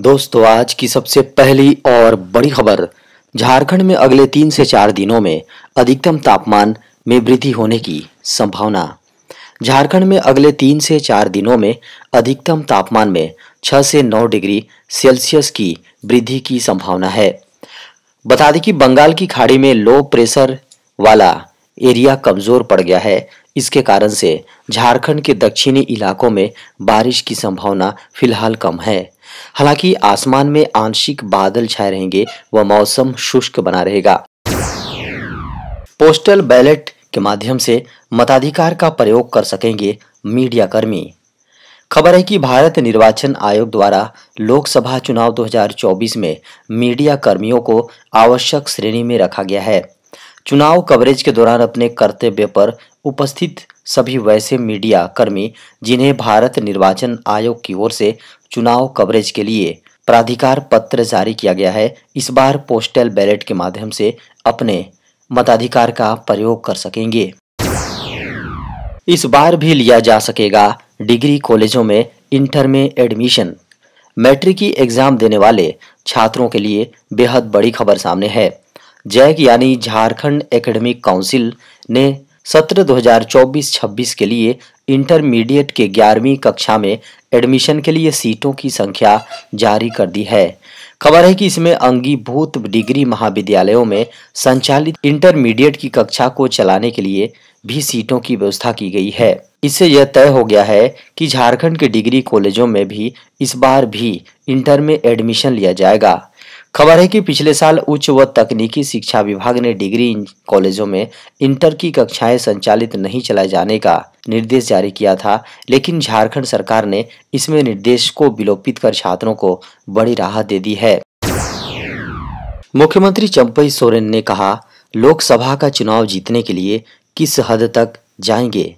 दोस्तों आज की सबसे पहली और बड़ी खबर झारखंड में अगले तीन से चार दिनों में अधिकतम तापमान में वृद्धि होने की संभावना झारखंड में अगले तीन से चार दिनों में अधिकतम तापमान में छः से नौ डिग्री सेल्सियस की वृद्धि की संभावना है बता दें कि बंगाल की खाड़ी में लो प्रेशर वाला एरिया कमज़ोर पड़ गया है इसके कारण से झारखंड के दक्षिणी इलाकों में बारिश की संभावना फिलहाल कम है हालांकि आसमान में आंशिक बादल छाए रहेंगे व मौसम शुष्क बना रहेगा पोस्टल बैलेट के माध्यम से मताधिकार का प्रयोग कर सकेंगे कर्मी खबर है कि भारत निर्वाचन आयोग द्वारा लोकसभा चुनाव 2024 में मीडिया कर्मियों को आवश्यक श्रेणी में रखा गया है चुनाव कवरेज के दौरान अपने कर्तव्य पर उपस्थित सभी वैसे मीडिया कर्मी जिन्हें भारत निर्वाचन आयोग की ओर से चुनाव कवरेज के लिए प्राधिकार पत्र जारी किया गया है इस बार पोस्टल बैलेट के माध्यम से अपने मताधिकार का प्रयोग कर सकेंगे इस बार भी लिया जा सकेगा डिग्री कॉलेजों में इंटर में एडमिशन मैट्रिक की एग्जाम देने वाले छात्रों के लिए बेहद बड़ी खबर सामने है जैक यानी झारखंड एकेडमिक काउंसिल ने सत्र 2024-26 के लिए इंटरमीडिएट के ग्यारहवीं कक्षा में एडमिशन के लिए सीटों की संख्या जारी कर दी है खबर है कि इसमें अंगीभूत डिग्री महाविद्यालयों में संचालित इंटरमीडिएट की कक्षा को चलाने के लिए भी सीटों की व्यवस्था की गई है इससे यह तय हो गया है कि झारखंड के डिग्री कॉलेजों में भी इस बार भी इंटर में एडमिशन लिया जाएगा खबर है कि पिछले साल उच्च व तकनीकी शिक्षा विभाग ने डिग्री कॉलेजों में इंटर की कक्षाएं संचालित नहीं चलाए जाने का निर्देश जारी किया था लेकिन झारखंड सरकार ने इसमें निर्देश को विलोपित कर छात्रों को बड़ी राहत दे दी है मुख्यमंत्री चंपई सोरेन ने कहा लोकसभा का चुनाव जीतने के लिए किस हद तक जाएंगे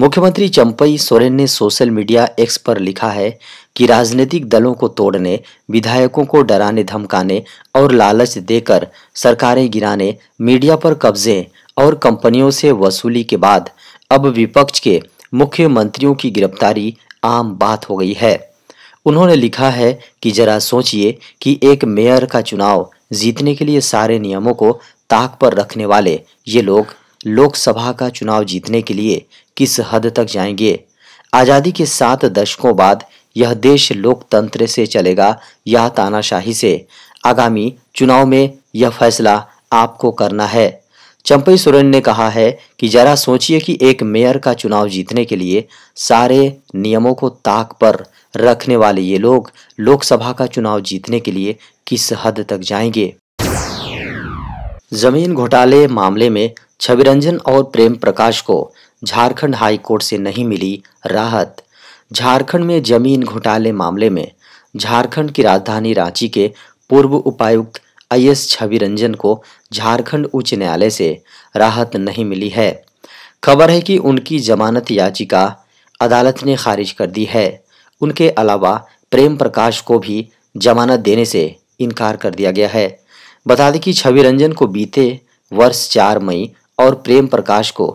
मुख्यमंत्री चंपई सोरेन ने सोशल मीडिया एक्स पर लिखा है कि राजनीतिक दलों को तोड़ने विधायकों को डराने धमकाने और लालच देकर सरकारें गिराने मीडिया पर कब्जे और कंपनियों से वसूली के बाद अब विपक्ष के मुख्यमंत्रियों की गिरफ्तारी आम बात हो गई है उन्होंने लिखा है कि जरा सोचिए कि एक मेयर का चुनाव जीतने के लिए सारे नियमों को ताक पर रखने वाले ये लोग लोकसभा का चुनाव जीतने के लिए किस हद तक जाएंगे आज़ादी के सात दशकों बाद यह देश लोकतंत्र से चलेगा या तानाशाही से आगामी चुनाव में यह फैसला आपको करना है चंपई सोरेन ने कहा है कि जरा सोचिए कि एक मेयर का चुनाव जीतने के लिए सारे नियमों को ताक पर रखने वाले ये लोग लोकसभा का चुनाव जीतने के लिए किस हद तक जाएंगे जमीन घोटाले मामले में छविरंजन और प्रेम प्रकाश को झारखंड हाई कोर्ट से नहीं मिली राहत झारखंड में जमीन घोटाले मामले में झारखंड की राजधानी रांची के पूर्व उपायुक्त आई एस छवि रंजन को झारखंड उच्च न्यायालय से राहत नहीं मिली है खबर है कि उनकी जमानत याचिका अदालत ने खारिज कर दी है उनके अलावा प्रेम प्रकाश को भी जमानत देने से इनकार कर दिया गया है बता दें कि छवि रंजन को बीते वर्ष 4 मई और प्रेम प्रकाश को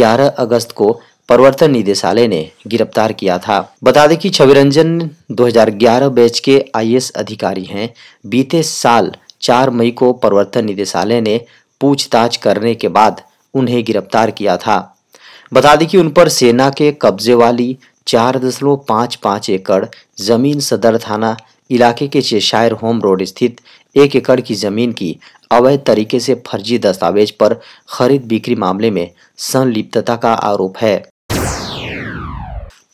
11 अगस्त को प्रवर्तन निदेशालय ने गिरफ्तार किया था बता दें कि छविरंजन 2011 बैच के आईएएस अधिकारी हैं बीते साल 4 मई को प्रवर्तन निदेशालय ने पूछताछ करने के बाद उन्हें गिरफ्तार किया था बता दें कि उन पर सेना के कब्जे वाली चार दशमलव पाँच पाँच एकड़ जमीन सदर थाना इलाके के चेशायर होम रोड स्थित एक एकड़ की जमीन की अवैध तरीके से फर्जी दस्तावेज पर खरीद बिक्री मामले में संलिप्तता का आरोप है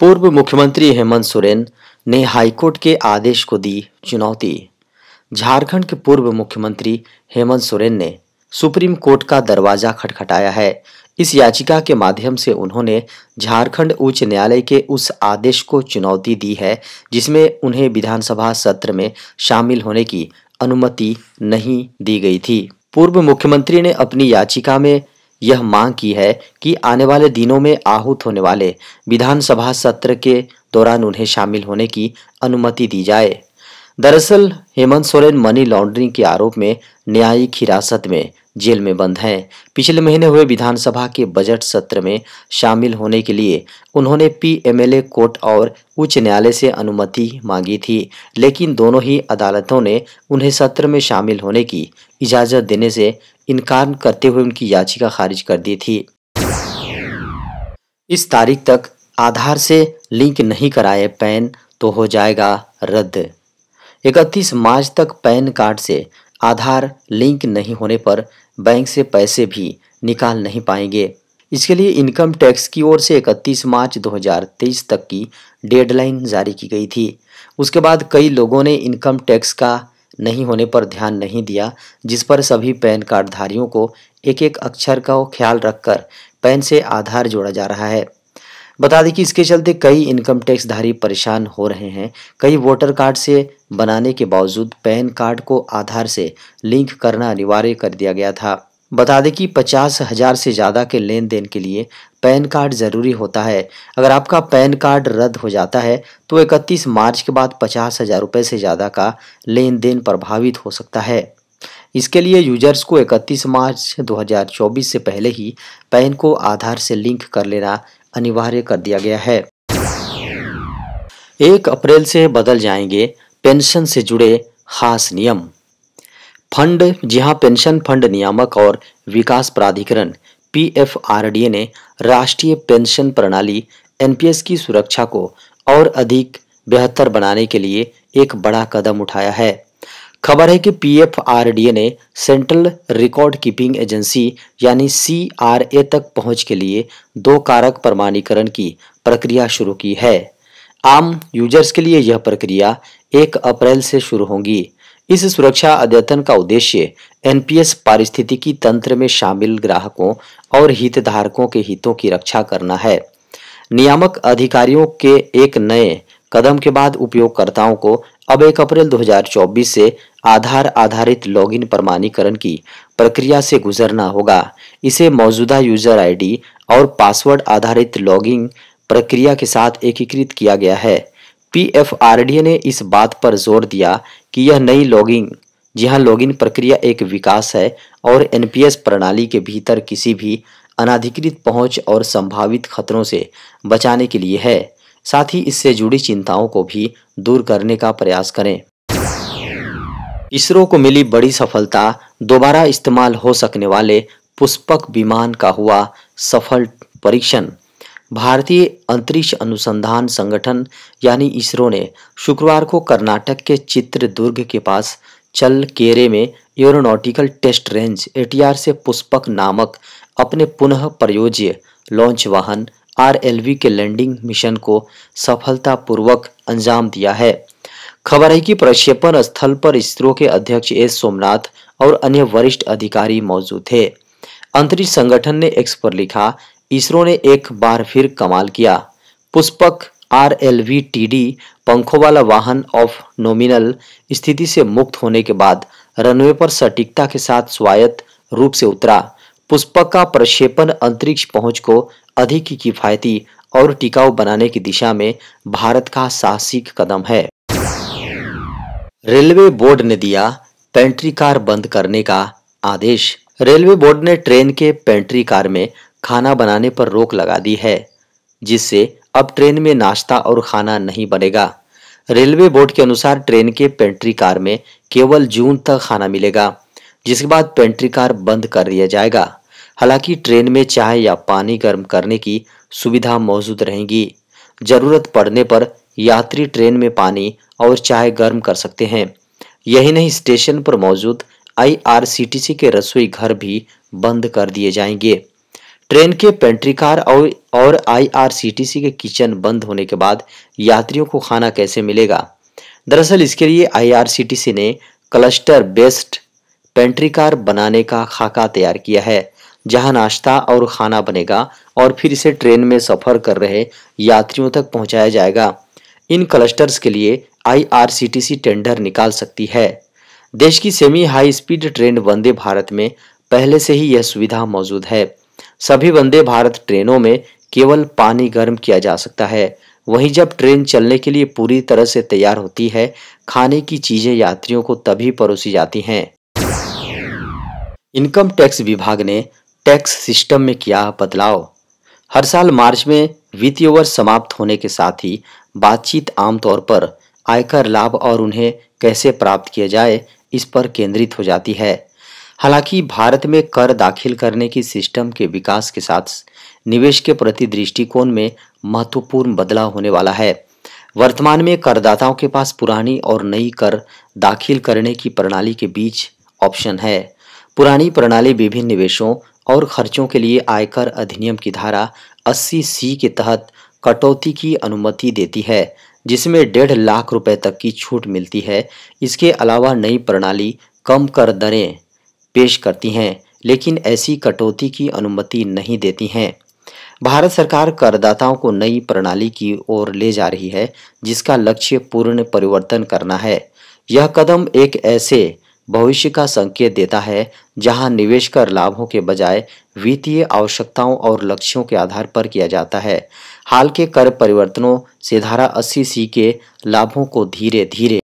पूर्व मुख्यमंत्री हेमंत सोरेन ने हाईकोर्ट के आदेश को दी चुनौती झारखंड के पूर्व मुख्यमंत्री हेमंत सोरेन ने सुप्रीम कोर्ट का दरवाजा खटखटाया है इस याचिका के माध्यम से उन्होंने झारखंड उच्च न्यायालय के उस आदेश को चुनौती दी है जिसमें उन्हें विधानसभा सत्र में शामिल होने की अनुमति नहीं दी गई थी पूर्व मुख्यमंत्री ने अपनी याचिका में यह मांग की है कि आने वाले दिनों में आहूत होने वाले विधानसभा सत्र के दौरान उन्हें शामिल होने की अनुमति दी जाए दरअसल हेमंत सोरेन मनी लॉन्ड्रिंग के आरोप में न्यायिक हिरासत में जेल में बंद हैं पिछले महीने हुए विधानसभा के बजट सत्र में शामिल होने के लिए उन्होंने पीएमएलए कोर्ट और उच्च न्यायालय से अनुमति मांगी थी लेकिन दोनों ही अदालतों ने उन्हें सत्र में शामिल होने की इजाज़त देने से इनकार करते हुए उनकी याचिका खारिज कर दी थी इस तारीख तक आधार से लिंक नहीं कराए पैन तो हो जाएगा रद्द इकतीस मार्च तक पैन कार्ड से आधार लिंक नहीं होने पर बैंक से पैसे भी निकाल नहीं पाएंगे इसके लिए इनकम टैक्स की ओर से 31 मार्च 2023 तक की डेडलाइन जारी की गई थी उसके बाद कई लोगों ने इनकम टैक्स का नहीं होने पर ध्यान नहीं दिया जिस पर सभी पैन कार्डधारियों को एक एक अक्षर का ख्याल रखकर पैन से आधार जोड़ा जा रहा है बता दें कि इसके चलते कई इनकम टैक्स धारी परेशान हो रहे हैं कई वोटर कार्ड से बनाने के बावजूद पैन कार्ड को आधार से लिंक करना अनिवार्य कर दिया गया था बता दें कि पचास हज़ार से ज़्यादा के लेन देन के लिए पैन कार्ड ज़रूरी होता है अगर आपका पैन कार्ड रद्द हो जाता है तो 31 मार्च के बाद पचास हज़ार रुपये से ज़्यादा का लेन देन प्रभावित हो सकता है इसके लिए यूजर्स को 31 मार्च 2024 से पहले ही पैन को आधार से लिंक कर लेना अनिवार्य कर दिया गया है एक अप्रैल से बदल जाएंगे पेंशन से जुड़े खास नियम फंड जहां पेंशन फंड नियामक और विकास प्राधिकरण पीएफआरडीए ने राष्ट्रीय पेंशन प्रणाली एनपीएस की सुरक्षा को और अधिक बेहतर बनाने के लिए एक बड़ा कदम उठाया है खबर है कि पीएफआरडीए ने सेंट्रल रिकॉर्ड कीपिंग एजेंसी यानी सीआरए तक पहुंच के लिए दो कारक प्रमाणीकरण की प्रक्रिया शुरू की है आम यूजर्स के लिए यह प्रक्रिया 1 अप्रैल से शुरू होगी इस सुरक्षा अद्यतन का उद्देश्य एनपीएस पारिस्थितिकी तंत्र में शामिल ग्राहकों और हितधारकों के हितों की रक्षा करना है नियामक अधिकारियों के एक नए कदम के बाद उपयोगकर्ताओं को अब 1 अप्रैल 2024 से आधार आधारित लॉगिन प्रमाणीकरण की प्रक्रिया से गुजरना होगा इसे मौजूदा यूजर आईडी और पासवर्ड आधारित लॉगिन प्रक्रिया के साथ एकीकृत किया गया है पीएफआरडीए ने इस बात पर जोर दिया कि यह नई लॉगिन जहां लॉगिन प्रक्रिया एक विकास है और एनपीएस प्रणाली के भीतर किसी भी अनाधिकृत पहुंच और संभावित खतरों से बचाने के लिए है साथ ही इससे जुड़ी चिंताओं को भी दूर करने का प्रयास करें इसरो को मिली बड़ी सफलता दोबारा इस्तेमाल हो सकने वाले पुष्पक विमान का हुआ सफल परीक्षण भारतीय अंतरिक्ष अनुसंधान संगठन यानी इसरो ने शुक्रवार को कर्नाटक के चित्रदुर्ग के पास चल केरे में एरोनॉटिकल टेस्ट रेंज एटीआर से पुष्पक नामक अपने पुनः प्रयोज्य लॉन्च वाहन आरएलवी के लैंडिंग मिशन को सफलतापूर्वक अंजाम दिया है खबर है कि प्रक्षेपण स्थल पर इसरो के अध्यक्ष एस सोमनाथ और अन्य वरिष्ठ अधिकारी मौजूद थे अंतरिक्ष संगठन ने एक्स पर लिखा इसरो ने एक बार फिर कमाल किया Pushpak R L V T D पंखों वाला वाहन ऑफ नोमिनल स्थिति से मुक्त होने के बाद रनवे पर सटीकता के साथ स्वायत्त रूप से उतरा पुष्पक का प्रक्षेपण अंतरिक्ष पहुंच को अधिक किफायती और टिकाऊ बनाने की दिशा में भारत का साहसिक कदम है रेलवे बोर्ड ने दिया पेंट्री कार बंद करने का आदेश रेलवे बोर्ड ने ट्रेन के पेंट्री कार में खाना बनाने पर रोक लगा दी है जिससे अब ट्रेन में नाश्ता और खाना नहीं बनेगा रेलवे बोर्ड के अनुसार ट्रेन के पेंट्री कार में केवल जून तक खाना मिलेगा जिसके बाद पेंट्री कार बंद कर दिया जाएगा हालांकि ट्रेन में चाय या पानी गर्म करने की सुविधा मौजूद रहेगी जरूरत पड़ने पर यात्री ट्रेन में पानी और चाय गर्म कर सकते हैं यही नहीं स्टेशन पर मौजूद आईआरसीटीसी के रसोई घर भी बंद कर दिए जाएंगे ट्रेन के पेंट्री कार और आईआरसीटीसी के किचन बंद होने के बाद यात्रियों को खाना कैसे मिलेगा दरअसल इसके लिए आईआरसीटीसी ने क्लस्टर बेस्ड पेंट्री कार बनाने का खाका तैयार किया है जहां नाश्ता और खाना बनेगा और फिर इसे ट्रेन में सफ़र कर रहे यात्रियों तक पहुंचाया जाएगा इन क्लस्टर्स के लिए आईआरसीटीसी टेंडर निकाल सकती है देश की semi high speed train Vande Bharat में पहले से ही यह सुविधा मौजूद है सभी वंदे भारत ट्रेनों में केवल पानी गर्म किया जा सकता है वहीं जब ट्रेन चलने के लिए पूरी तरह से तैयार होती है खाने की चीज़ें यात्रियों को तभी परोसी जाती हैं इनकम टैक्स विभाग ने टैक्स सिस्टम में किया बदलाव हर साल मार्च में वित्तीय वर्ष समाप्त होने के साथ ही बातचीत आमतौर पर आयकर लाभ और उन्हें कैसे प्राप्त किया जाए इस पर केंद्रित हो जाती है हालांकि भारत में कर दाखिल करने की सिस्टम के विकास के साथ निवेश के प्रति दृष्टिकोण में महत्वपूर्ण बदलाव होने वाला है वर्तमान में करदाताओं के पास पुरानी और नई कर दाखिल करने की प्रणाली के बीच ऑप्शन है पुरानी प्रणाली विभिन्न निवेशों और खर्चों के लिए आयकर अधिनियम की धारा 80 सी के तहत कटौती की अनुमति देती है जिसमें डेढ़ लाख रुपए तक की छूट मिलती है इसके अलावा नई प्रणाली कम कर दरें पेश करती हैं लेकिन ऐसी कटौती की अनुमति नहीं देती हैं भारत सरकार करदाताओं को नई प्रणाली की ओर ले जा रही है जिसका लक्ष्य पूर्ण परिवर्तन करना है यह कदम एक ऐसे भविष्य का संकेत देता है जहां निवेश कर लाभों के बजाय वित्तीय आवश्यकताओं और लक्ष्यों के आधार पर किया जाता है हाल के कर परिवर्तनों से धारा अस्सी सी के लाभों को धीरे धीरे